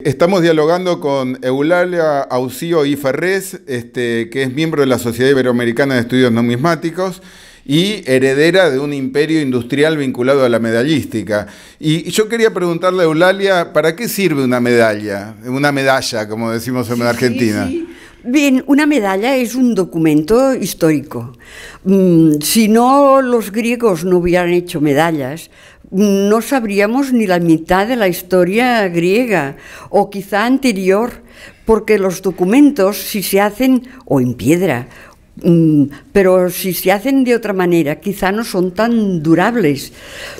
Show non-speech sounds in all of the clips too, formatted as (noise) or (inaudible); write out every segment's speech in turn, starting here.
Estamos dialogando con Eulalia ausío y Ferrés, este, que es miembro de la Sociedad Iberoamericana de Estudios Numismáticos y heredera de un imperio industrial vinculado a la medallística. Y yo quería preguntarle a Eulalia, ¿para qué sirve una medalla? Una medalla, como decimos en Argentina. Bien, una medalla es un documento histórico. Mm, si no los griegos no hubieran hecho medallas, no sabríamos ni la mitad de la historia griega o quizá anterior, porque los documentos, si se hacen o en piedra Mm, pero si se hacen de otra manera, quizá no son tan durables.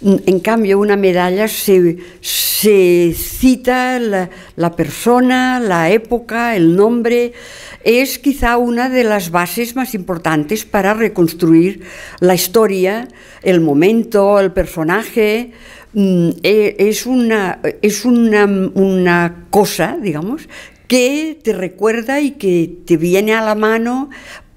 Mm, en cambio, una medalla se, se cita la, persona, la época, el nombre. Es quizá una de las bases más importantes para reconstruir la historia, el momento, el personaje. Mm, e, es una, es una, una cosa, digamos, que te recuerda y que te viene a la mano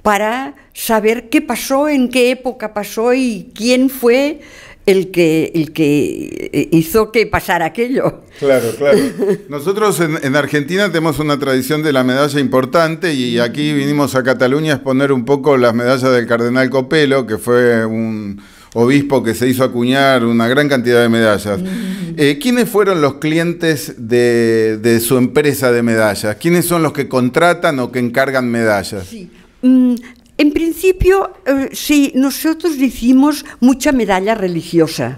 para saber qué pasó, en qué época pasó y quién fue el que, el que eh, hizo que pasara aquello. Claro, claro. (laughs) Nosotros en, Argentina tenemos una tradición de la medalla importante y aquí vinimos a Cataluña a exponer un poco las medallas del cardenal Copelo, que fue un obispo que se hizo acuñar una gran cantidad de medallas. Mm. Eh, ¿Quiénes fueron los clientes de, de, su empresa de medallas? ¿Quiénes son los que contratan o que encargan medallas? Mm, en principio, eh, sí, nosotros hicimos mucha medalla religiosa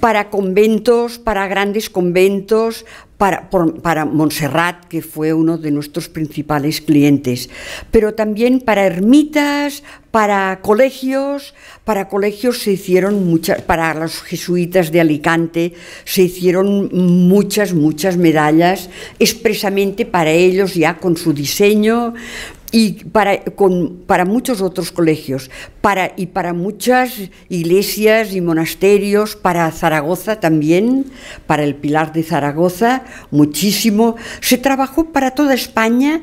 para conventos, para grandes conventos, para, para, Montserrat, que fue uno de nuestros principales clientes, pero también para ermitas, para colegios, para colegios se hicieron muchas, para los jesuitas de Alicante se hicieron muchas, muchas medallas expresamente para ellos ya con su diseño, y para, con, para muchos otros colegios, para, y para muchas iglesias y monasterios, para Zaragoza también, para el Pilar de Zaragoza, muchísimo. Se trabajó para toda España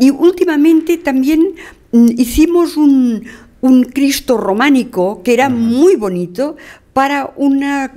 y últimamente también mm, hicimos un, un Cristo románico que era muy bonito para una...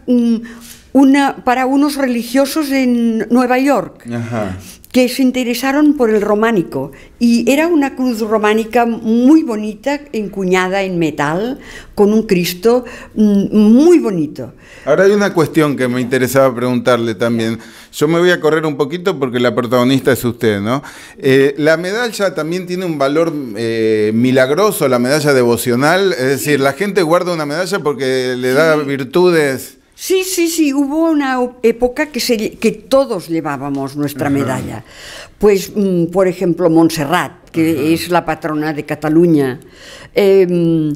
una, para unos religiosos en Nueva York. Ajá que se interesaron por el románico y era una cruz románica muy bonita, encuñada en metal, con un Cristo mm, muy bonito. Ahora hay una cuestión que me interesaba preguntarle también. Yo me voy a correr un poquito porque la protagonista es usted, ¿no? Eh, la medalla también tiene un valor eh, milagroso, la medalla devocional, es decir, la gente guarda una medalla porque le da virtudes. Sí, sí, sí, hubo una época que, que todos llevábamos nuestra medalla. Pues, mm, por ejemplo, Montserrat, que es la patrona de Cataluña, em,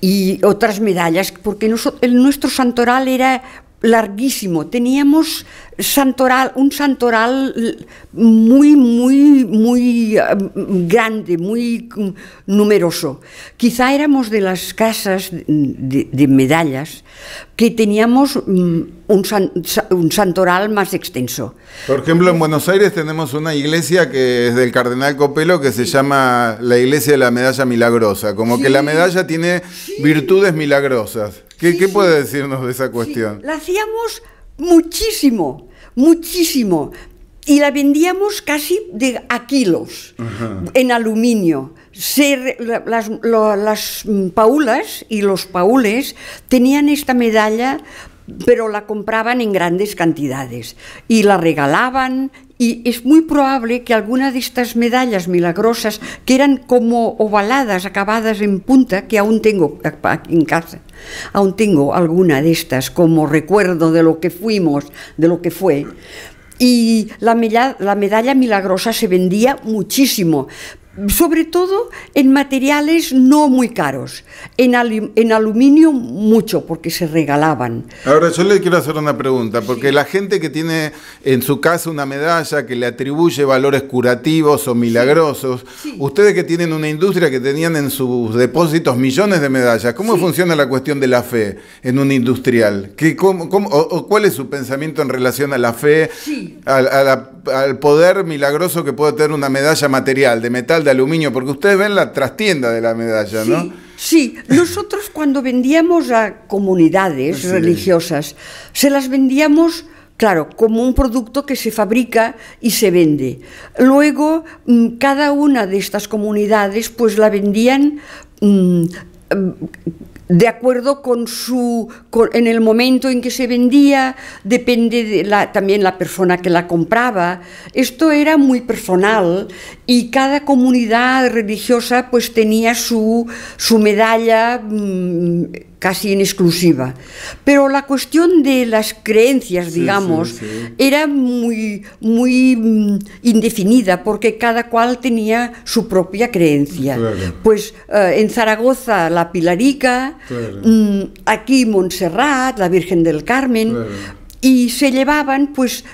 y otras medallas, porque nuestro santoral era larguísimo. Teníamos santoral, un santoral muy, muy, muy eh, grande, muy numeroso. Quizá éramos de las casas de, medallas que teníamos mm, un, santoral más extenso. Por ejemplo, en Buenos Aires tenemos una iglesia que es del cardenal Copelo que se llama la iglesia de la medalla milagrosa, como que la medalla tiene virtudes milagrosas. ¿Qué, puede decirnos de esa cuestión? la hacíamos muchísimo, muchísimo. Y la vendíamos casi de a kilos, en aluminio. las, las paulas y los paules tenían esta medalla pero la compraban en grandes cantidades y la regalaban y es muy probable que alguna de estas medallas milagrosas, que eran como ovaladas, acabadas en punta, que aún tengo en casa, aún tengo alguna de estas como recuerdo de lo que fuimos, de lo que fue, y la la medalla milagrosa se vendía muchísimo, sobre todo en materiales no muy caros, en, en, aluminio mucho, porque se regalaban. Ahora yo le quiero hacer una pregunta, porque la gente que tiene en su casa una medalla que le atribuye valores curativos o milagrosos, ustedes que tienen una industria que tenían en sus depósitos millones de medallas, ¿cómo funciona la cuestión de la fe en un industrial? ¿Qué, cómo, ¿Cuál es su pensamiento en relación a la fe, al, al poder milagroso que puede tener una medalla material de metal? de aluminio, porque ustedes ven la trastienda de la medalla, ¿no? Sí, nosotros cuando vendíamos a comunidades religiosas, se las vendíamos claro, como un producto que se fabrica y se vende. Luego, mm, cada una de estas comunidades, pues la vendían mm, de acuerdo con su, en el momento en que se vendía, depende de la, también la persona que la compraba. Esto era muy personal y cada comunidad religiosa pues tenía su, su medalla. Mm, casi en exclusiva. Pero la cuestión de las creencias, digamos, era muy, muy mm, indefinida porque cada cual tenía su propia creencia. Pues eh, en Zaragoza la Pilarica, mm, aquí Montserrat, la Virgen del Carmen, y se llevaban pues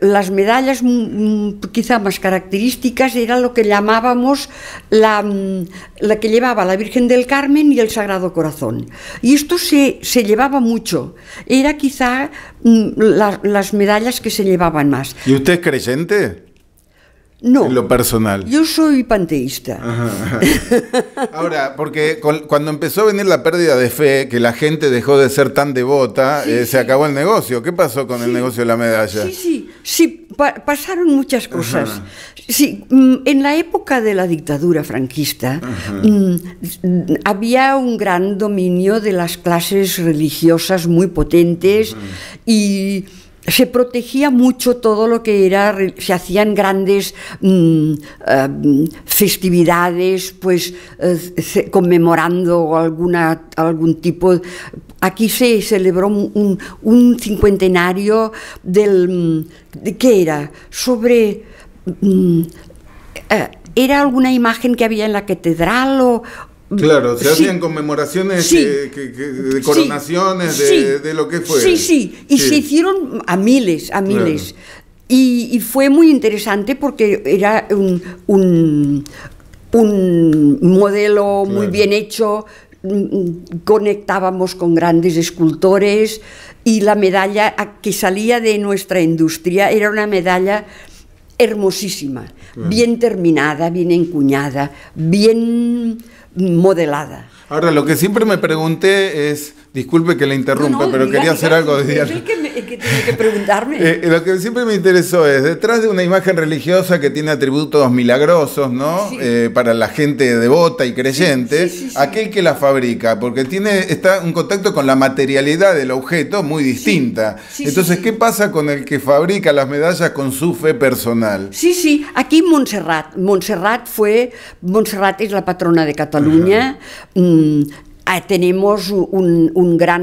las medallas mm, mm, quizá más características era lo que llamábamos mm, la, que llevaba la Virgen del Carmen y el Sagrado Corazón y esto se, se llevaba mucho era quizá las medallas que se llevaban más ¿y usted es creyente? No. lo personal. Yo soy panteísta. Ahora, porque cuando empezó a venir la pérdida de fe, que la gente dejó de ser tan devota, eh, se acabó el negocio. ¿Qué pasó con el negocio de la medalla? Sí, sí, sí, pasaron muchas cosas. Sí, mm, en la época de la dictadura franquista mm, había un gran dominio de las clases religiosas muy potentes y se protegía mucho todo lo que era, se hacían grandes mm, eh, mm, festividades, pues eh, conmemorando alguna, algún tipo. Aquí se celebró un, cincuentenario del, mm, ¿qué era? Sobre, eh, ¿era alguna imagen que había en la catedral o, Claro, se hacían conmemoraciones de coronaciones, De, lo que fue. Sí, sí, y se hicieron a miles, a miles. Y, fue muy interesante porque era un, modelo muy bien hecho, mm, mm, conectábamos con grandes escultores y la medalla que salía de nuestra industria era una medalla hermosísima, bien terminada, bien encuñada, bien modelada. Ahora, lo que siempre me pregunté es, Disculpe que le interrumpa, pero quería hacer algo de Que, tiene que preguntarme. (laughs) Eh, eh, lo que siempre me interesó es, detrás de una imagen religiosa que tiene atributos milagrosos, ¿no? Eh, para la gente devota y creyente, sí, sí, aquel que la fabrica, porque tiene está un contacto con la materialidad del objeto muy distinta. Entonces, ¿qué pasa con el que fabrica las medallas con su fe personal? Sí, sí, aquí Montserrat. Montserrat fue, Montserrat es la patrona de Cataluña. Ah, tenemos un, gran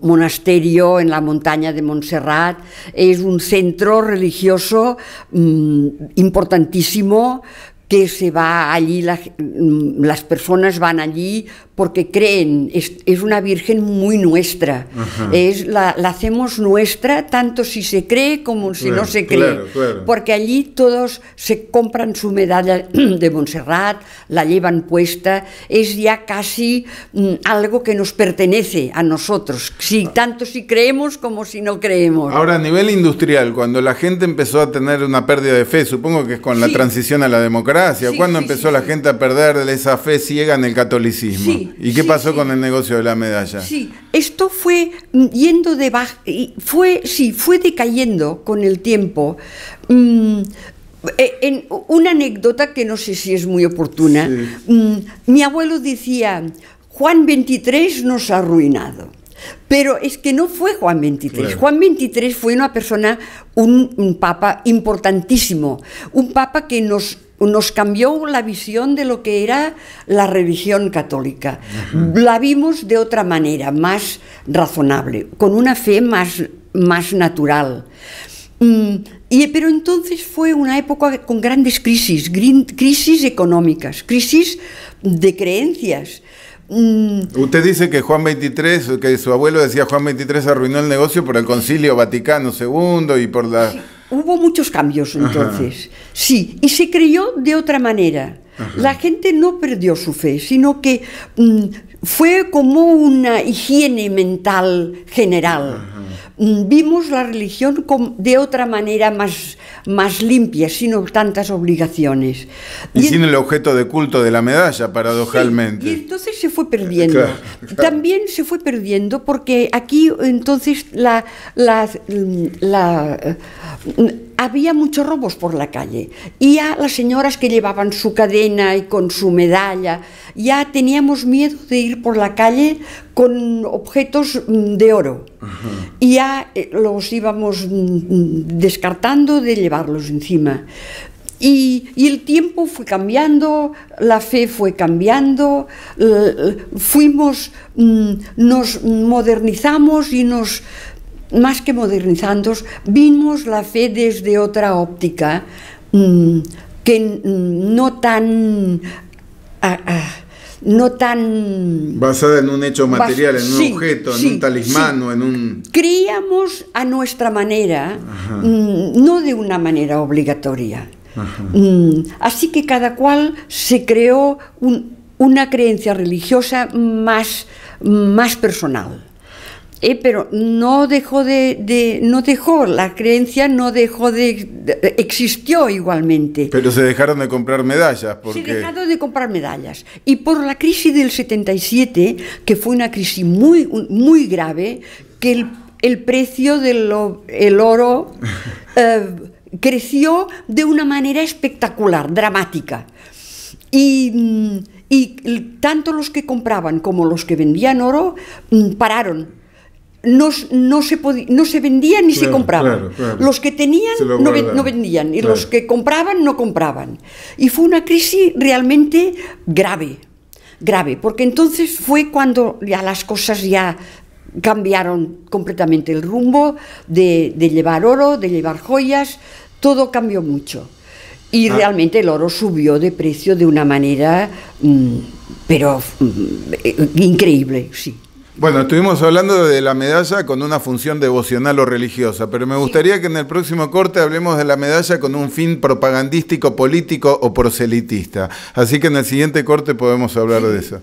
monasterio en la montaña de Montserrat, es un centro religioso mm, importantísimo que se va allí, mm, las personas van allí porque creen, es, una Virgen muy nuestra, es, la, hacemos nuestra tanto si se cree como si no se cree, porque allí todos se compran su medalla (clears throat) de Montserrat, la llevan puesta, es ya casi mm, algo que nos pertenece a nosotros, si, ah. tanto si creemos como si no creemos. Ahora, a nivel industrial, cuando la gente empezó a tener una pérdida de fe, supongo que es con la transición a la democracia, cuando ¿cuándo empezó la gente a perder esa fe ciega en el catolicismo? ¿Y qué pasó con el negocio de la medalla? Sí, esto fue yendo de baja, fue, sí, fue decayendo con el tiempo. Mm, e, en una anécdota que no sé si es muy oportuna. Mm, mi abuelo decía, Juan 23 nos ha arruinado. Pero es que no fue Juan XXIII. Juan XXIII fue una persona, un, papa importantísimo, un papa que nos nos cambió la visión de lo que era la religión católica. La vimos de otra manera, más razonable, con una fe más, más natural. Mm, y, pero entonces fue una época con grandes crisis, crisis económicas, crisis de creencias. Mm. Usted dice que Juan 23, que su abuelo decía Juan 23 arruinó el negocio por el Concilio Vaticano II y por la... Hubo muchos cambios entonces, sí, y se creyó de otra manera. La gente no perdió su fe, sino que mm, fue como una higiene mental general. Mm, vimos la religión de otra manera más, más limpia, sin tantas obligaciones. Y, sin el objeto de culto de la medalla, paradojalmente se fue perdiendo. También se fue perdiendo porque aquí entonces la, eh, había muchos robos por la calle. Y a las señoras que llevaban su cadena y con su medalla, ya teníamos miedo de ir por la calle con objetos mm, de oro. Y ya eh, los íbamos mm, descartando de llevarlos encima. Y, el tiempo fue cambiando, la fe fue cambiando, fuimos, mm, nos modernizamos y nos, más que modernizando, vimos la fe desde otra óptica, mm, que no tan... no tan... Basada en un hecho material, en un objeto, en un talismán o en un... Creíamos a nuestra manera, mm, no de una manera obligatoria. Mm, así que cada cual se creó una creencia religiosa más, más personal. Eh, pero no dejó de, no dejó la creencia no dejó de, existió igualmente pero se dejaron de comprar medallas porque... se dejaron de comprar medallas y por la crisis del 77 que fue una crisis muy muy grave que el, precio del el oro (laughs) eh, creció de una manera espectacular, dramática. Mm, y, tanto los que compraban como los que vendían oro mm, pararon. No, se, vendían ni se compraban. Los que tenían no, vendían y los que compraban no compraban. Y fue una crisis realmente grave grave, porque entonces fue cuando las cosas ya cambiaron completamente el rumbo de, llevar oro, de llevar joyas, todo cambió mucho. Y ah. realmente el oro subió de precio de una manera, mm, pero mm, eh, increíble, sí. Bueno, estuvimos hablando de la medalla con una función devocional o religiosa, pero me gustaría que en el próximo corte hablemos de la medalla con un fin propagandístico, político o proselitista. Así que en el siguiente corte podemos hablar de eso.